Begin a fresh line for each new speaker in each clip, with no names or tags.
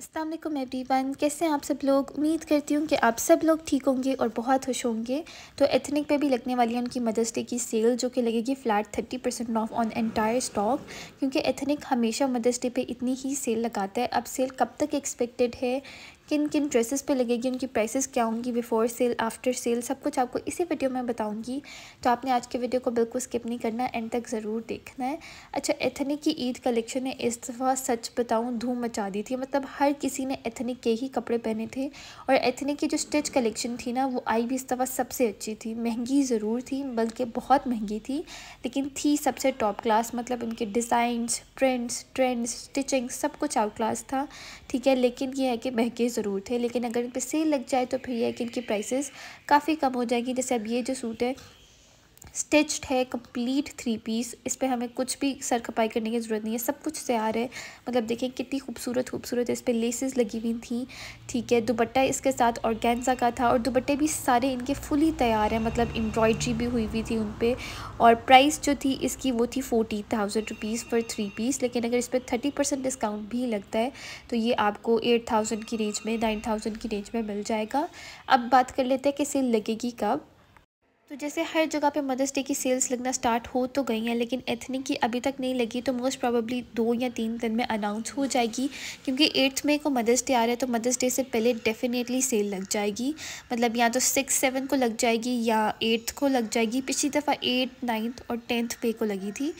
Aslam one कैसे हैं आप सब लोग उम्मीद करती हूँ कि आप सब लोग ठीक होंगे और बहुत खुश होंगे तो एथनिक पे भी लगने वाली है उनकी मदर्स डे की सेल जो कि लगेगी flat thirty percent off on entire stock क्योंकि एथनिक हमेशा मदर्स डे पे इतनी ही सेल लगाता है अब सेल कब तक एक्सपेक्टेड है किन किन ड्रेसेस पे लगेगी उनकी प्राइसेस क्या होंगी बिफ़ोर सेल आफ्टर सेल सब कुछ आपको इसी वीडियो में बताऊंगी तो आपने आज के वीडियो को बिल्कुल स्किप नहीं करना एंड तक ज़रूर देखना है अच्छा एथनिक की ईद कलेक्शन ने इस दफ़ा सच बताऊँ धूम मचा दी थी मतलब हर किसी ने एथनिक के ही कपड़े पहने थे और एथनिक की जो स्टिच कलेक्शन थी ना वो आई भी इस दफ़ा सबसे अच्छी थी महंगी ज़रूर थी बल्कि बहुत महंगी थी लेकिन थी सबसे टॉप क्लास मतलब उनके डिज़ाइंस प्रिंट्स ट्रेंड्स स्टिचिंग सब कुछ आउट क्लास था ठीक है लेकिन ये है कि महंगे ज़रूर थे लेकिन अगर इन पर सेल लग जाए तो फिर यह है कि इनकी प्राइसेस काफ़ी कम हो जाएगी जैसे अब ये जो सूट है स्टिच्ड है कंप्लीट थ्री पीस इस पर हमें कुछ भी सर खपाई करने की ज़रूरत नहीं है सब कुछ तैयार है मतलब देखिए कितनी खूबसूरत खूबसूरत इस पर लेसेस लगी हुई थी ठीक है दुपट्टा इसके साथ औरगैनजा का था और दुपट्टे भी सारे इनके फुली तैयार हैं मतलब एम्ब्रॉयड्री भी हुई हुई थी उन पर और प्राइस जो थी इसकी वो थी forty thousand rupees for three piece लेकिन अगर इस पर थर्टी परसेंट डिस्काउंट भी लगता है तो ये आपको एट थाउजेंड की रेंज में नाइन थाउजेंड की रेंज में मिल जाएगा अब बात कर लेते हैं कि सेल लगेगी कब तो जैसे हर जगह पे मदर्स डे की सेल्स लगना स्टार्ट हो तो गई हैं लेकिन एथनिक की अभी तक नहीं लगी तो मोस्ट प्रॉबली दो या तीन दिन में अनाउंस हो जाएगी क्योंकि एट्थ मई को मदर्स डे आ रहा है तो मदर्स डे से पहले डेफिनेटली सेल लग जाएगी मतलब या तो सिक्स सेवन को लग जाएगी या एट्थ को लग जाएगी पिछली दफ़ा एट नाइन्थ और टेंथ पे को लगी थी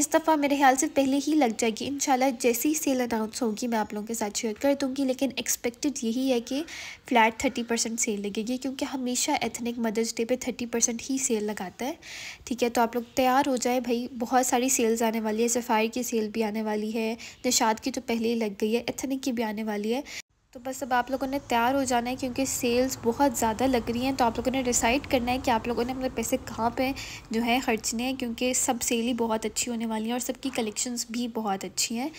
इस दफ़ा मेरे ख्याल से पहले ही लग जाएगी इन जैसे ही सेल अनाउंस होगी मैं आप लोगों के साथ शेयर कर दूँगी लेकिन एक्सपेक्टेड यही है कि फ़्लैट थर्टी सेल लगेगी क्योंकि हमेशा एथनिक मदर्स डे पर थर्टी परसेंट ही सेल लगाता है ठीक है तो आप लोग तैयार हो जाए भाई बहुत सारी सेल्स आने वाली है सफ़ायर की सेल भी आने वाली है निशाद की तो पहले ही लग गई है एथनिक की भी आने वाली है तो बस अब आप लोगों ने तैयार हो जाना है क्योंकि सेल्स बहुत ज़्यादा लग रही हैं तो आप लोगों ने डिसाइड करना है कि आप लोगों ने अपने मतलब पैसे कहाँ पे जो है खर्चने हैं क्योंकि सब सेल ही बहुत अच्छी होने वाली हैं और सबकी कलेक्शंस भी बहुत अच्छी हैं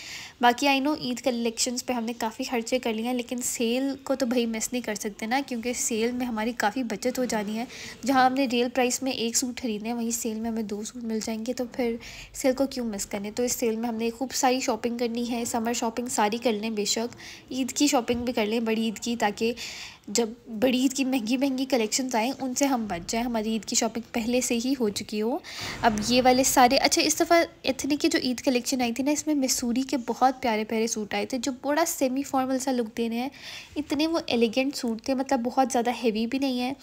बाकी आई नो ईद कलेक्शंस पे हमने काफ़ी खर्चे कर लिए हैं लेकिन सेल को तो भाई मिस नहीं कर सकते ना क्योंकि सेल में हमारी काफ़ी बचत हो जानी है जहाँ हमने रियल प्राइस में एक सूट खरीदे हैं वहीं सेल में हमें दो सूट मिल जाएंगे तो फिर सेल को क्यों मिस करने तो इस सेल में हमने खूब सारी शॉपिंग करनी है समर शॉपिंग सारी कर लें बेशक ईद की शॉपिंग शॉपिंग भी कर लें बड़ी ईद की ताकि जब बड़ी ईद की महंगी महंगी कलेक्शन आएँ उनसे हम बच जाएँ हमारी ईद की शॉपिंग पहले से ही हो चुकी हो अब ये वाले सारे अच्छा इस दफ़ा इतने की जो ईद कलेक्शन आई थी ना इसमें मैसूरी के बहुत प्यारे प्यारे सूट आए थे जो बड़ा सेमी फॉर्मल सा लुक देने हैं इतने वो एलिगेंट सूट थे मतलब बहुत ज़्यादा हैवी भी नहीं है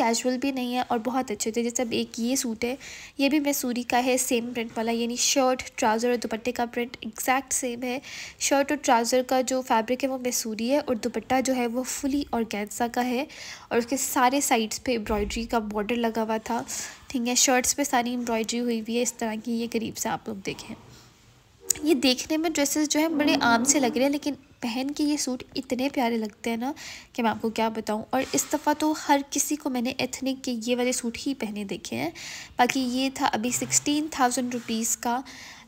कैजुअल भी नहीं है और बहुत अच्छे थे जैसे अब एक ये सूट है ये भी मैसूरी का है सेम प्रिंट वाला यानी शर्ट ट्राउज़र और दुपट्टे का प्रिंट एग्जैक्ट सेम है शर्ट और ट्राउज़र का जो फैब्रिक है वो मैसूरी है और दुपट्टा जो है वो फुली और का है और उसके सारे साइड्स पर एम्ब्रॉयड्री का बॉर्डर लगा हुआ था ठीक है शर्ट्स पर सारी एम्ब्रॉयड्री हुई हुई है इस तरह की ये करीब से आप लोग देखें ये देखने में ड्रेसेस जो है बड़े आम से लग रहे हैं लेकिन पहन के ये सूट इतने प्यारे लगते हैं ना कि मैं आपको क्या बताऊँ और इस दफ़ा तो हर किसी को मैंने एथनिक के ये वाले सूट ही पहने देखे हैं बाकी ये था अभी सिक्सटीन थाउजेंड रुपीज़ का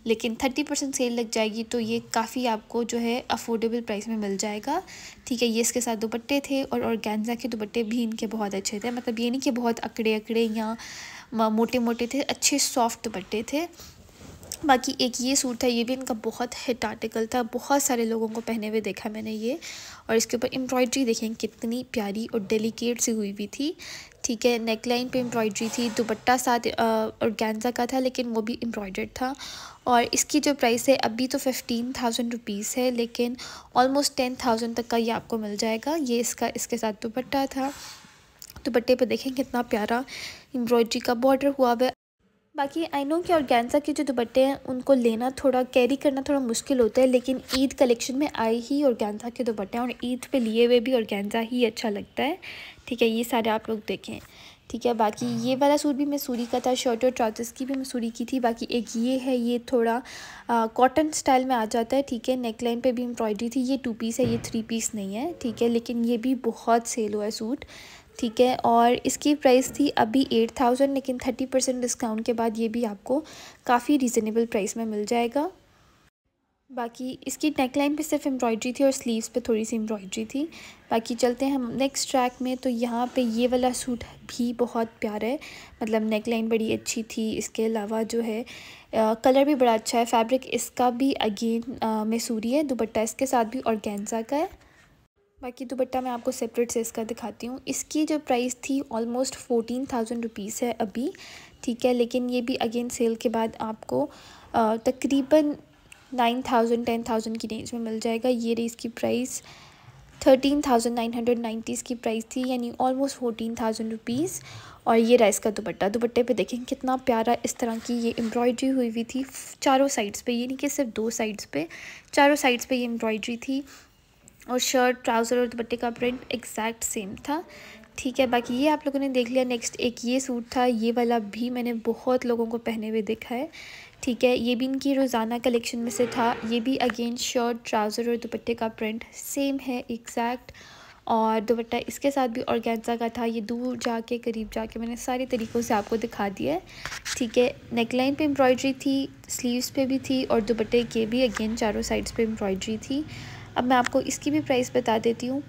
लेकिन थर्टी परसेंट सेल लग जाएगी तो ये काफ़ी आपको जो है अफोर्डेबल प्राइस में मिल जाएगा ठीक है ये इसके साथ दुपट्टे थे और ऑर्गेन्जा के दुपट्टे भी इनके बहुत अच्छे थे मतलब ये नहीं कि बहुत अकड़े अकड़े या मोटे मोटे थे अच्छे सॉफ्ट दुपट्टे थे बाकी एक ये सूट था ये भी इनका बहुत हिट आर्टिकल था बहुत सारे लोगों को पहने हुए देखा मैंने ये और इसके ऊपर एम्ब्रॉयड्री देखें कितनी प्यारी और डेलिकेट सी हुई हुई थी ठीक है नेक लाइन पे एम्ब्रॉयड्री थी दुपट्टा साथ और का था लेकिन वो भी एम्ब्रॉयडर्ड था और इसकी जो प्राइस है अभी तो फिफ्टीन थाउजेंड रुपीज़ है लेकिन ऑलमोस्ट टेन थाउजेंड तक का ये आपको मिल जाएगा ये इसका इसके साथ दुपट्टा था दुपट्टे पे देखें कितना प्यारा एम्ब्रॉयड्री का बॉर्डर हुआ हुआ है बाकी आई नो कि ऑर्गेन्जा के जो दुपट्टे हैं उनको लेना थोड़ा कैरी करना थोड़ा मुश्किल होता है लेकिन ईद कलेक्शन में आए ही ऑर्गेन्जा के दुपट्टे और ईद पे लिए हुए भी ऑर्गेन्जा ही अच्छा लगता है ठीक है ये सारे आप लोग देखें ठीक है बाकी ये वाला सूट भी मसूरी का था शर्ट और ट्राउजर्स की भी मसूरी की थी बाकी एक ये है ये थोड़ा कॉटन स्टाइल में आ जाता है ठीक है नेक लाइन पे भी एम्ब्रॉयडरी थी ये टू पीस है ये थ्री पीस नहीं है ठीक है लेकिन ये भी बहुत सेल हुआ है सूट ठीक है और इसकी प्राइस थी अभी एट थाउजेंड लेकिन थर्टी परसेंट डिस्काउंट के बाद ये भी आपको काफ़ी रीज़नेबल प्राइस में मिल जाएगा बाकी इसकी नेकलाइन पे सिर्फ एम्ब्रॉयड्री थी और स्लीव्स पे थोड़ी सी एम्ब्रॉयड्री थी बाकी चलते हैं हम नेक्स्ट ट्रैक में तो यहाँ पे ये वाला सूट भी बहुत प्यारा है मतलब नेकलाइन बड़ी अच्छी थी इसके अलावा जो है आ, कलर भी बड़ा अच्छा है फैब्रिक इसका भी अगेन मैसूरी है दुपट्टा इसके साथ भी और का है बाकी दुपट्टा मैं आपको सेपरेट से इसका दिखाती हूँ इसकी जो प्राइस थी ऑलमोस्ट फ़ोटीन थाउजेंड रुपीज़ है अभी ठीक है लेकिन ये भी अगेन सेल के बाद आपको तकरीबन नाइन थाउजेंड टेन थाउजेंड की रेंज में मिल जाएगा ये रही इसकी price thirteen thousand nine hundred nineties की प्राइस थी यानी ऑलमोस्ट फोर्टीन थाउजेंड रुपीज़ और ये राइस का दुपट्टा दुपट्टे पे देखें कितना प्यारा इस तरह की ये एम्ब्रॉयड्री हुई हुई थी चारों साइड्स पे ये नहीं कि सिर्फ दो साइड्स पे चारों साइड्स पे ये एम्ब्रॉयड्री थी और शर्ट ट्राउज़र और दुपट्टे का प्रिंट एग्जैक्ट सेम था ठीक है बाकी ये आप लोगों ने देख लिया नेक्स्ट एक ये सूट था ये वाला भी मैंने बहुत लोगों को पहने हुए देखा है ठीक है ये भी इनकी रोज़ाना कलेक्शन में से था ये भी अगेन शर्ट ट्राउज़र और दुपट्टे का प्रिंट सेम है एग्जैक्ट और दुपट्टा इसके साथ भी ऑर्गेन्जा का था ये दूर जाके करीब जाके मैंने सारे तरीक़ों से आपको दिखा दिया है ठीक है नेकलाइन पे एम्ब्रॉयड्री थी स्लीव्स पे भी थी और दुपट्टे के भी अगेन चारों साइड्स पे एम्ब्रॉयड्री थी अब मैं आपको इसकी भी प्राइस बता देती हूँ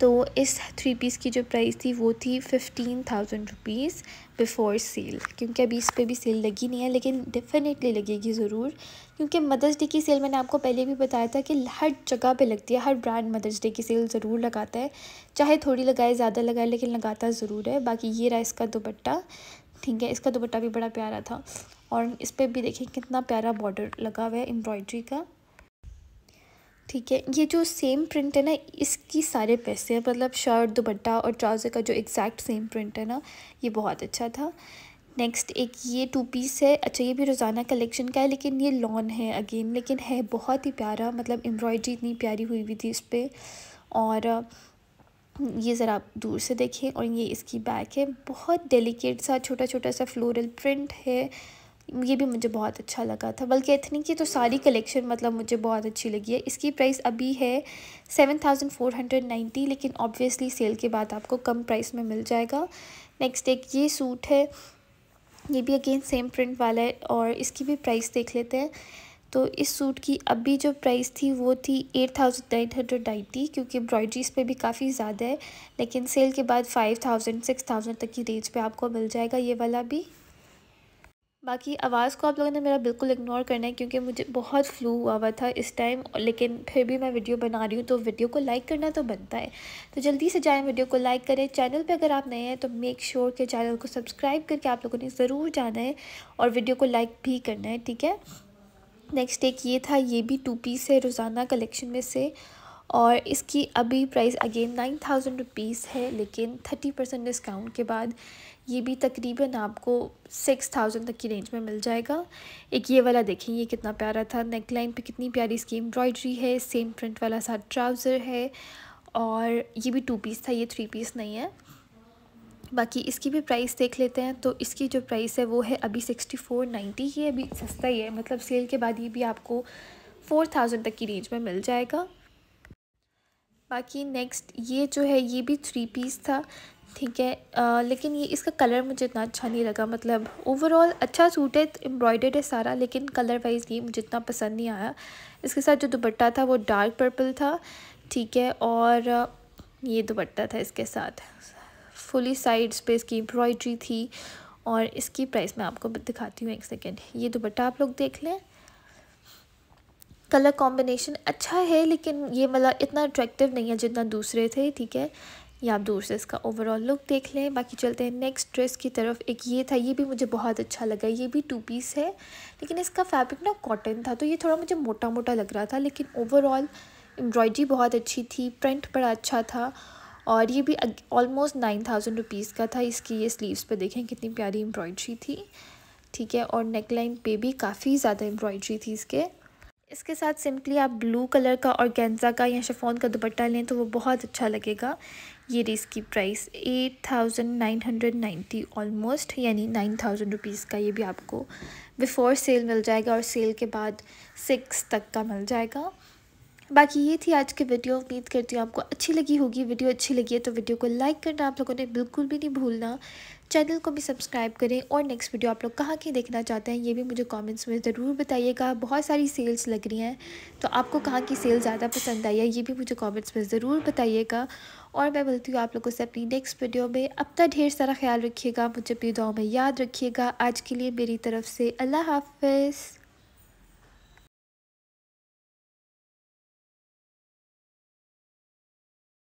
तो इस थ्री पीस की जो प्राइस थी वो थी fifteen thousand rupees before sale क्योंकि अभी इस पर भी सेल लगी नहीं है लेकिन डेफ़िनेटली लगेगी ज़रूर क्योंकि मदर्स डे की सेल मैंने आपको पहले भी बताया था कि हर जगह पे लगती है हर ब्रांड मदर्स डे की सेल ज़रूर लगाता है चाहे थोड़ी लगाए ज़्यादा लगाए लेकिन लगाता ज़रूर है बाकी ये रहा इसका दुपट्टा ठीक है इसका दुपट्टा भी बड़ा प्यारा था और इस पर भी देखें कितना प्यारा बॉर्डर लगा हुआ है एम्ब्रॉयड्री का ठीक है ये जो सेम प्रिंट है ना इसकी सारे पैसे हैं मतलब शर्ट दुपट्टा और ट्राउज़र का जो एग्जैक्ट सेम प्रिंट है ना ये बहुत अच्छा था नेक्स्ट एक ये टू पीस है अच्छा ये भी रोज़ाना कलेक्शन का है लेकिन ये लॉन है अगेन लेकिन है बहुत ही प्यारा मतलब एम्ब्रॉयडरी इतनी प्यारी हुई हुई थी इस पर और हम्म, ये ज़रा आप दूर से देखें और ये इसकी बैक है बहुत डेलिकेट सा छोटा छोटा सा फ्लोरल प्रिंट है ये भी मुझे बहुत अच्छा लगा था बल्कि इतनी की तो सारी कलेक्शन मतलब मुझे बहुत अच्छी लगी है इसकी प्राइस अभी है seven thousand four hundred ninety लेकिन ऑब्वियसली सेल के बाद आपको कम प्राइस में मिल जाएगा नेक्स्ट एक ये सूट है ये भी अगेन सेम प्रिंट वाला है और इसकी भी प्राइस देख लेते हैं तो इस सूट की अभी जो प्राइस थी वो थी eight thousand nine hundred ninety क्योंकि एम्ब्रॉयड्रीज पे भी काफ़ी ज़्यादा है लेकिन सेल के बाद फाइव थाउजेंड सिक्स थाउजेंड तक की रेंज पे आपको मिल जाएगा ये वाला भी बाकी आवाज़ को आप लोगों ने मेरा बिल्कुल इग्नोर करना है क्योंकि मुझे बहुत फ्लू हुआ हुआ था इस टाइम लेकिन फिर भी मैं वीडियो बना रही हूँ तो वीडियो को लाइक करना तो बनता है तो जल्दी से जाएँ वीडियो को लाइक करें चैनल पे अगर आप नए हैं तो मेक श्योर sure के चैनल को सब्सक्राइब करके आप लोगों ने ज़रूर जाना है और वीडियो को लाइक भी करना है ठीक है नेक्स्ट एक ये था ये भी टू पीस है रोज़ाना कलेक्शन में से और इसकी अभी price again nine thousand rupees है लेकिन थर्टी परसेंट डिस्काउंट के बाद ये भी तकरीबन आपको सिक्स थाउजेंड तक की रेंज में मिल जाएगा एक ये वाला देखें ये कितना प्यारा था नेक लाइन पर कितनी प्यारी इसकी एम्ब्रॉयडरी है सेम प्रिंट वाला साथ ट्राउज़र है और ये भी टू पीस था ये थ्री पीस नहीं है बाकी इसकी भी प्राइस देख लेते हैं तो इसकी जो प्राइस है वो है अभी सिक्सटी फोर नाइन्टी ये अभी सस्ता ही है मतलब सेल के बाद ये भी आपको फोर थाउजेंड तक की रेंज में मिल जाएगा बाकी नेक्स्ट ये जो है ये भी थ्री पीस था ठीक है आ, लेकिन ये इसका कलर मुझे इतना अच्छा नहीं लगा मतलब ओवरऑल अच्छा सूट है एम्ब्रॉयडर्ड है सारा लेकिन कलर वाइज ये मुझे इतना पसंद नहीं आया इसके साथ जो दुपट्टा था वो डार्क पर्पल था ठीक है और ये दुपट्टा था इसके साथ फुली साइड्स पे इसकी एम्ब्रॉयड्री थी और इसकी प्राइस मैं आपको दिखाती हूँ एक सेकेंड ये दुपट्टा आप लोग देख लें कलर कॉम्बिनेशन अच्छा है लेकिन ये मतलब इतना अट्रैक्टिव नहीं है जितना दूसरे थे ठीक है या आप दूर से इसका ओवरऑल लुक देख लें बाकी चलते हैं नेक्स्ट ड्रेस की तरफ एक ये था ये भी मुझे बहुत अच्छा लगा ये भी टू पीस है लेकिन इसका फैब्रिक ना कॉटन था तो ये थोड़ा मुझे मोटा मोटा लग रहा था लेकिन ओवरऑल एम्ब्रॉयडरी बहुत अच्छी थी प्रिंट बड़ा अच्छा था और ये भी ऑलमोस्ट नाइन थाउजेंड रुपीज़ का था इसकी ये स्लीव्स पर देखें कितनी प्यारी एम्ब्रॉयड्री थी ठीक है और नेकलाइन पे भी काफ़ी ज़्यादा एम्ब्रॉयड्री थी इसके इसके साथ सिंपली आप ब्लू कलर का और गेंजा का या शफोन का दुपट्टा लें तो वो बहुत अच्छा लगेगा ये रेस इसकी price eight thousand nine hundred ninety almost यानी नाइन थाउजेंड रुपीज़ का ये भी आपको बिफ़ोर सेल मिल जाएगा और सेल के बाद सिक्स तक का मिल जाएगा बाकी ये थी आज की वीडियो उम्मीद करती हूँ आपको अच्छी लगी होगी वीडियो अच्छी लगी है तो वीडियो को लाइक करना आप लोगों ने बिल्कुल भी नहीं भूलना चैनल को भी सब्सक्राइब करें और नेक्स्ट वीडियो आप लोग कहाँ की देखना चाहते हैं ये भी मुझे कमेंट्स में ज़रूर बताइएगा बहुत सारी सेल्स लग रही हैं तो आपको कहाँ की सेल ज़्यादा पसंद आई है ये भी मुझे कमेंट्स में ज़रूर बताइएगा और मैं बोलती हूँ आप लोगों से अपनी नेक्स्ट वीडियो में अपना ढेर सारा ख्याल रखिएगा मुझे अपनी दुआओं में याद रखिएगा आज के लिए मेरी तरफ से अल्लाह हाफिज़